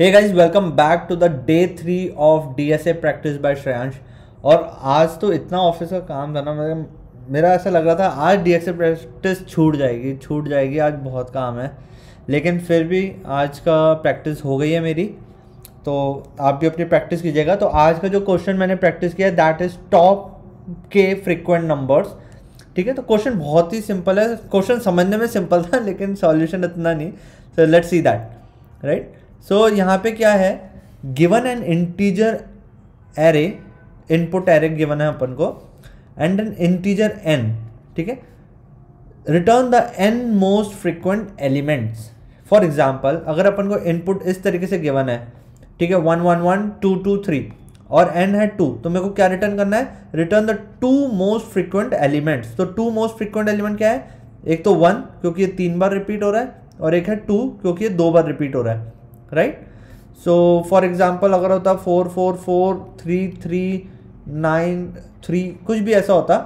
hey guys welcome back to the day three of DSA practice by Shreyansh और आज तो इतना ऑफिस का काम था ना मेरे मेरा ऐसा लग रहा था आज डीएसए प्रैक्टिस छूट जाएगी छूट जाएगी आज बहुत काम है लेकिन फिर भी आज का प्रैक्टिस हो गई है मेरी तो आप भी अपनी प्रैक्टिस कीजिएगा तो आज का जो क्वेश्चन मैंने प्रैक्टिस किया that is top K frequent numbers ठीक है तो क्वेश्चन बहुत ही सिंपल है क्वेश्चन समझने में सिंपल था लेकिन सॉल्यूशन इतना नहीं so let's see that right so so, यहाँ पे क्या है given an integer array input array given है अपन को एंड एन इंटीजर एन ठीक है return the N most frequent elements for example अगर अपन को इनपुट इस तरीके से गिवन है ठीक है one one one two two three और एन है टू तो मेरे को क्या रिटर्न करना है return the two most frequent elements तो टू मोस्ट फ्रिक्वेंट एलिमेंट क्या है एक तो वन क्योंकि ये तीन बार रिपीट हो रहा है और एक है टू क्योंकि ये दो बार रिपीट हो रहा है राइट सो फॉर एग्जाम्पल अगर होता four four four three three nine three कुछ भी ऐसा होता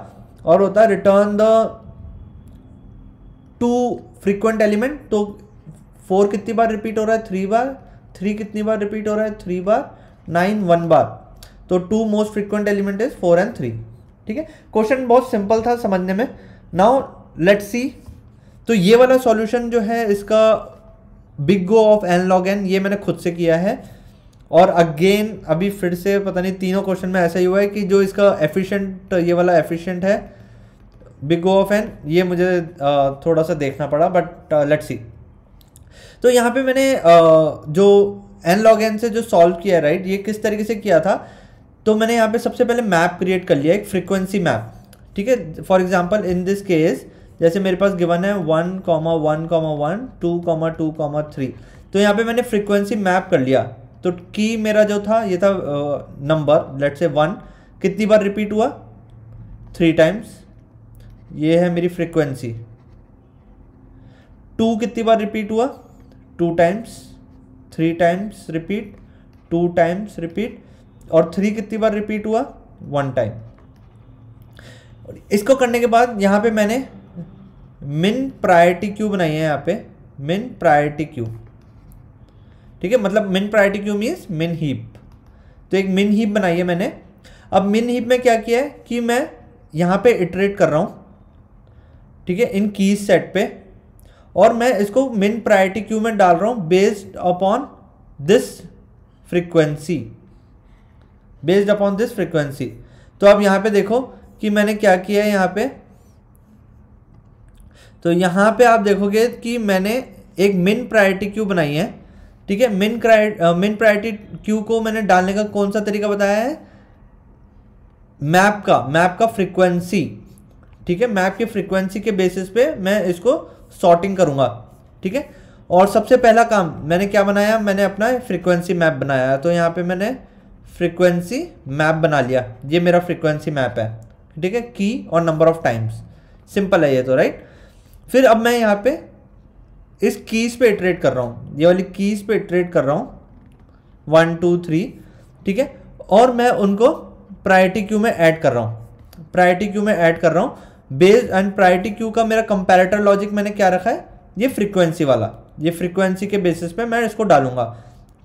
और होता return the two frequent element तो फोर कितनी बार रिपीट हो रहा है थ्री बार थ्री कितनी बार रिपीट हो रहा है थ्री बार नाइन वन बार तो two most frequent element is four and three ठीक है क्वेश्चन बहुत सिंपल था समझने में नाउ लेट्स सी तो ये वाला सॉल्यूशन जो है इसका big O of N log N ये मैंने खुद से किया है और अगेन अभी फिर से पता नहीं तीनों क्वेश्चन में ऐसा ही हुआ है कि जो इसका एफिशिएंट ये वाला एफिशिएंट है बिग गो ऑफ एन ये मुझे थोड़ा सा देखना पड़ा बट लेट्स सी तो यहाँ पे मैंने जो एन लॉग एन से जो सॉल्व किया है राइट ये किस तरीके से किया था तो मैंने यहाँ पे सबसे पहले मैप क्रिएट कर लिया एक फ्रिक्वेंसी मैप ठीक है for example in this case जैसे मेरे पास गिवन है one comma one comma one two comma two comma three तो यहाँ पे मैंने फ्रीक्वेंसी मैप कर लिया तो की मेरा जो था ये था नंबर लेट से वन कितनी बार रिपीट हुआ थ्री टाइम्स ये है मेरी फ्रीक्वेंसी टू कितनी बार रिपीट हुआ two times three times repeat two times repeat और थ्री कितनी बार रिपीट हुआ वन टाइम इसको करने के बाद यहाँ पे मैंने मिन प्रायोरिटी क्यू बनाई है यहाँ पे मिन प्रायोरिटी क्यू ठीक है मतलब min priority queue means min heap तो एक मिन हीप बनाई है मैंने अब मिन हीप में क्या किया है कि मैं यहाँ पे इटरेट कर रहा हूँ ठीक है इन कीज सेट पे और मैं इसको मिन प्रायोरिटी क्यू में डाल रहा हूँ based upon this frequency based upon this frequency तो अब यहाँ पे देखो कि मैंने क्या किया है यहाँ पे तो यहाँ पे आप देखोगे कि मैंने एक मिन प्रायोरिटी क्यू बनाई है ठीक है मिन मिन प्रायोरिटी क्यू को मैंने डालने का कौन सा तरीका बताया है मैप का मैप का फ्रीक्वेंसी ठीक है मैप की फ्रीक्वेंसी के बेसिस पे मैं इसको सॉर्टिंग करूँगा ठीक है और सबसे पहला काम मैंने क्या बनाया मैंने अपना फ्रिक्वेंसी मैप बनाया तो यहाँ पर मैंने फ्रिक्वेंसी मैप बना लिया ये मेरा फ्रिक्वेंसी मैप है ठीक है की और नंबर ऑफ टाइम्स सिंपल है ये तो राइट फिर अब मैं यहाँ पे इस कीज़ पे इटरेट कर रहा हूँ ये वाली कीज़ पे इटरेट कर रहा हूँ वन टू थ्री ठीक है और मैं उनको प्रायरिटी क्यू में ऐड कर रहा हूँ प्रायरिटी क्यू में ऐड कर रहा हूँ बेस एंड प्रायरिटी क्यू का मेरा कंपेरेटर लॉजिक मैंने क्या रखा है ये फ्रिक्वेंसी वाला ये फ्रिक्वेंसी के बेसिस पे मैं इसको डालूंगा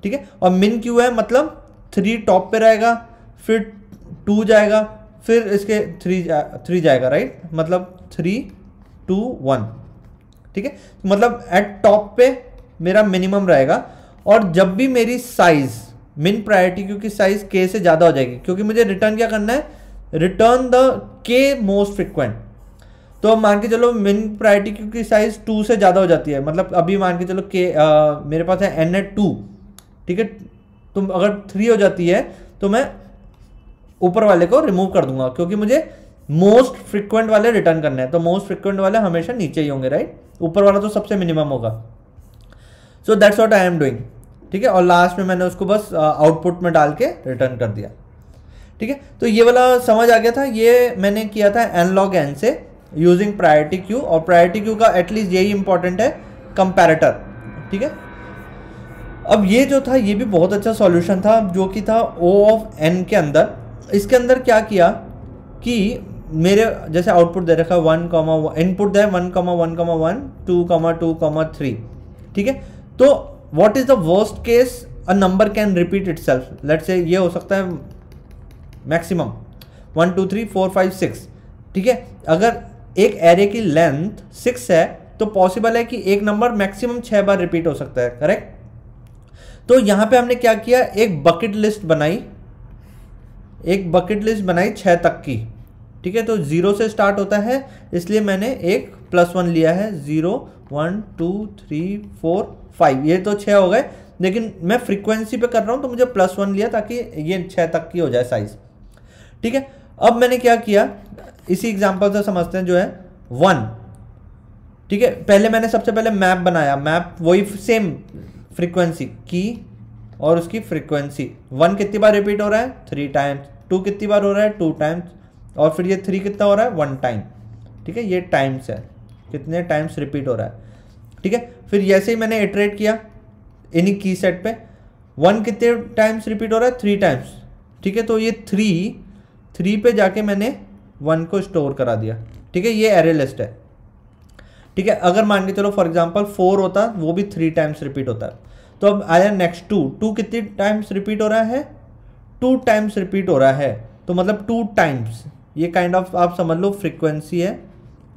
ठीक है और मिन क्यू है मतलब थ्री टॉप पे रहेगा फिर टू जाएगा फिर इसके थ्री जा, थ्री जाएगा राइट मतलब थ्री टू वन ठीक है तो मतलब एट टॉप पे मेरा मिनिमम रहेगा और जब भी मेरी साइज मिन प्रायोरिटी क्योंकि साइज के से ज़्यादा हो जाएगी क्योंकि मुझे रिटर्न क्या करना है return the K most frequent तो अब मान के चलो मिन प्रायोरिटी क्योंकि साइज टू से ज़्यादा हो जाती है मतलब अभी मान के चलो के आ, मेरे पास है एन है टू ठीक है तुम तो अगर थ्री हो जाती है तो मैं ऊपर वाले को रिमूव कर दूंगा क्योंकि मुझे मोस्ट फ्रिक्वेंट वाले रिटर्न करने हैं तो मोस्ट फ्रिक्वेंट वाले हमेशा नीचे ही होंगे राइट ऊपर वाला तो सबसे मिनिमम होगा so that's what I am doing ठीक है और लास्ट में मैंने उसको बस आउटपुट uh, में डाल के रिटर्न कर दिया ठीक है तो ये वाला समझ आ गया था ये मैंने किया था एन लॉग एन से यूजिंग प्रायोरिटी क्यू और प्रायोरिटी क्यू का एटलीस्ट यही इंपॉर्टेंट है कंपेरेटर ठीक है अब ये जो था ये भी बहुत अच्छा सॉल्यूशन था जो कि था ओ ऑफ एन के अंदर इसके अंदर क्या किया कि मेरे जैसे आउटपुट दे रखा है वन कॉमा इनपुट दे one comma one comma one two comma two comma three ठीक है तो what is the worst case a number can repeat itself let's say ये हो सकता है maximum one two three four five six ठीक है अगर एक एरे की लेंथ सिक्स है तो पॉसिबल है कि एक नंबर मैक्सिमम छः बार रिपीट हो सकता है करेक्ट तो यहां पे हमने क्या किया एक बकेट लिस्ट बनाई एक बकेट लिस्ट बनाई छः तक की ठीक है तो ज़ीरो से स्टार्ट होता है इसलिए मैंने एक प्लस वन लिया है zero one two three four five ये तो छः हो गए लेकिन मैं फ्रीक्वेंसी पे कर रहा हूँ तो मुझे प्लस वन लिया ताकि ये छः तक की हो जाए साइज़ ठीक है अब मैंने क्या किया इसी एग्जाम्पल से समझते हैं जो है वन ठीक है पहले मैंने सबसे पहले मैप बनाया मैप वही सेम फ्रीक्वेंसी की और उसकी फ्रीक्वेंसी वन कितनी बार रिपीट हो रहा है थ्री टाइम्स टू कितनी बार हो रहा है टू टाइम्स और फिर ये थ्री कितना हो रहा है वन टाइम ठीक है ये टाइम्स है कितने टाइम्स रिपीट हो रहा है ठीक है फिर जैसे ही मैंने इटरेट किया एनी की सेट पे वन कितने टाइम्स रिपीट हो रहा है थ्री टाइम्स ठीक है तो ये थ्री थ्री पे जाके मैंने वन को स्टोर करा दिया ठीक है ये एरे लिस्ट है ठीक है अगर मान के चलो फॉर एग्जाम्पल फोर होता वो भी थ्री टाइम्स रिपीट होता है तो अब आया नेक्स्ट टू टू कितने टाइम्स रिपीट हो रहा है टू टाइम्स रिपीट हो रहा है तो मतलब टू टाइम्स ये काइंड kind ऑफ of, आप समझ लो फ्रिक्वेंसी है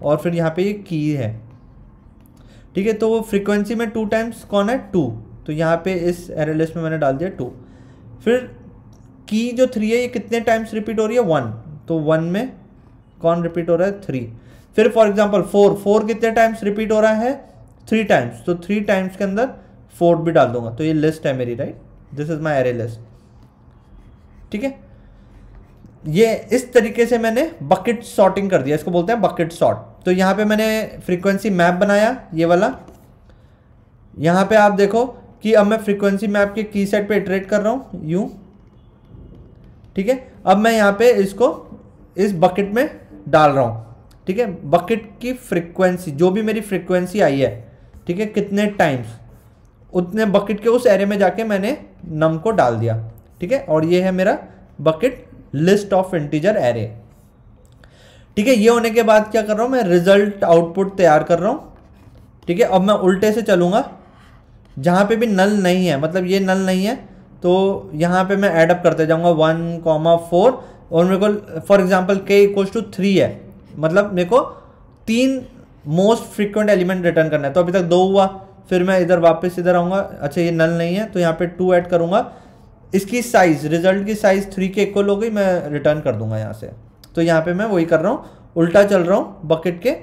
और फिर यहाँ पे ये की है ठीक है तो वो फ्रिक्वेंसी में टू टाइम्स कौन है टू तो यहाँ पे इस एरे लिस्ट में मैंने डाल दिया टू फिर की जो थ्री है ये कितने टाइम्स रिपीट हो रही है वन तो वन में कौन रिपीट हो रहा है थ्री फिर फॉर एग्जाम्पल फोर फोर कितने टाइम्स रिपीट हो रहा है थ्री टाइम्स तो थ्री टाइम्स के अंदर फोर भी डाल दूंगा तो ये लिस्ट है मेरी right this is my array list ठीक है ये इस तरीके से मैंने बकेट सॉर्टिंग कर दिया इसको बोलते हैं बकेट सॉर्ट तो यहाँ पे मैंने फ्रीक्वेंसी मैप बनाया ये वाला यहाँ पे आप देखो कि अब मैं फ्रीक्वेंसी मैप के की सेट पे इटरेट कर रहा हूँ यूँ ठीक है अब मैं यहाँ पे इसको इस बकेट में डाल रहा हूँ ठीक है बकेट की फ्रीक्वेंसी जो भी मेरी फ्रीक्वेंसी आई है ठीक है कितने टाइम्स उतने बकेट के उस एरे में जाके मैंने नम को डाल दिया ठीक है और ये है मेरा bucket list of integer array ठीक है ये होने के बाद क्या कर रहा हूं मैं रिजल्ट आउटपुट तैयार कर रहा हूं ठीक है अब मैं उल्टे से चलूंगा जहां पे भी नल नहीं है मतलब ये नल नहीं है तो यहां पे मैं एडअप करते जाऊँगा वन कॉमा फोर और मेरे को फॉर एग्जाम्पल के इक्व टू थ्री है मतलब मेरे को तीन मोस्ट फ्रिक्वेंट एलिमेंट रिटर्न करना है तो अभी तक दो हुआ फिर मैं इधर वापस इधर आऊंगा अच्छा ये नल नहीं है तो यहाँ पे टू ऐड करूंगा इसकी साइज़ रिजल्ट की साइज़ थ्री के इक्वल हो गई मैं रिटर्न कर दूंगा यहाँ से तो यहाँ पे मैं वही कर रहा हूँ उल्टा चल रहा हूँ बकेट के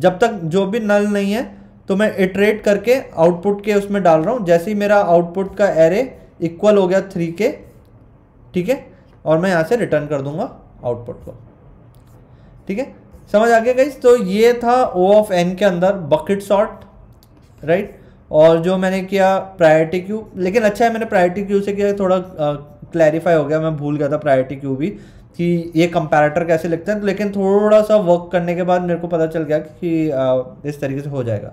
जब तक जो भी नल नहीं है तो मैं इटरेट करके आउटपुट के उसमें डाल रहा हूँ जैसे ही मेरा आउटपुट का एरे इक्वल हो गया थ्री के ठीक है और मैं यहाँ से रिटर्न कर दूंगा आउटपुट को ठीक है समझ आ गया गई तो ये था ओ ऑफ एन के अंदर बकेट शॉर्ट राइट और जो मैंने किया प्रायोरिटी क्यू लेकिन अच्छा है मैंने प्रायोरिटी क्यू से किया थोड़ा क्लैरिफाई हो गया मैं भूल गया था प्रायोरिटी क्यू भी कि ये कंपैरेटर कैसे लिखते हैं लेकिन थोड़ा सा वर्क करने के बाद मेरे को पता चल गया कि आ, इस तरीके से हो जाएगा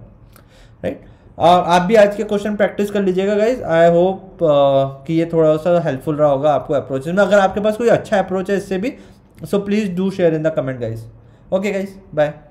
राइट और आप भी आज के क्वेश्चन प्रैक्टिस कर लीजिएगा गाइज आई होप कि ये थोड़ा सा हेल्पफुल रहा होगा आपको अप्रोच में अगर आपके पास कोई अच्छा अप्रोच है इससे भी so please do share in the comment guys okay guys bye